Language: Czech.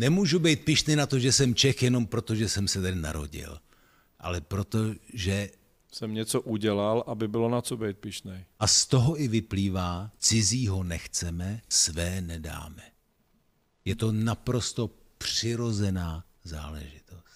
Nemůžu být pišný na to, že jsem Čech jenom proto, že jsem se tady narodil, ale proto, že jsem něco udělal, aby bylo na co být pišný. A z toho i vyplývá, cizího nechceme, své nedáme. Je to naprosto přirozená záležitost.